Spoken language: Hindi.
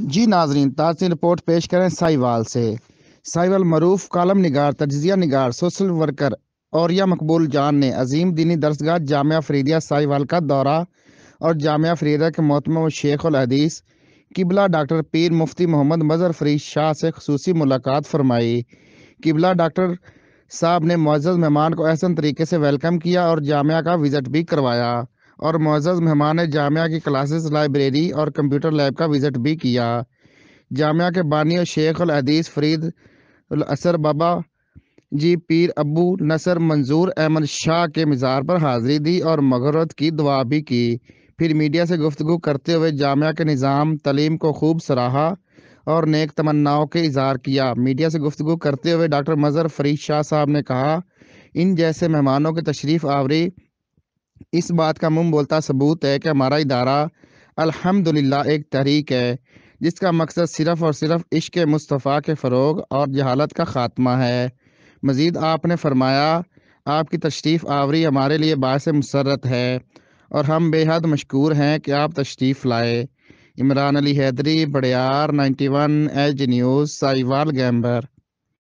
जी नाजरीन ताज़ी रिपोर्ट पेश करें साहिवाल से साहिवाल मरूफ कलम निगार तजिया निगार सोशल वर्कर और मकबूल जान ने अजीम दीनी दरसगाह जामिया फरीदिया साहिवाल का दौरा और जाम फरीदा के मोहतम अलहदीस किबला डॉक्टर पीर मुफ्ती मोहम्मद मजहर फरीद शाह से खसूस मुलाकात फरमाई किबला डॉक्टर साहब ने मज़्ज़ मेहमान को एहसन तरीके से वेलकम किया और जामिया का विज़िट भी करवाया और मोज़ मेहमान ने जामिया की क्लासेस लाइब्रेरी और कंप्यूटर लैब का विज़िट भी किया जामिया के बानी और शेख हदीस फरीद असर बाबा जी पीर अबू नसर मंजूर अहमद शाह के मज़ार पर हाज़िरी दी और मगरत की दुआ भी की फिर मीडिया से गुफ्तु करते हुए जामिया के निज़ाम तलीम को खूब सराहा और नेक तमन्नाओं के इजहार किया मीडिया से गुफ्तु करते हुए डॉक्टर मज़र फरीद शाह साहब ने कहा इन जैसे मेहमानों की तशरीफ़ आवरी इस बात का मुम बोलता सबूत है कि हमारा इदारा अल्हम्दुलिल्लाह एक तहरीक है जिसका मकसद सिर्फ और सिर्फ इश्क मुस्तफ़ा के फ़रोग और जहालत का ख़ात्मा है मज़ीद आपने फरमाया आपकी तशरीफ़ आवरी हमारे लिए बास मसरत है और हम बेहद मशहूर हैं कि आप तशरीफ़ लाए इमरान अली हैदरी बड़ियार 91 एच न्यूज़ साइवाल गैम्बर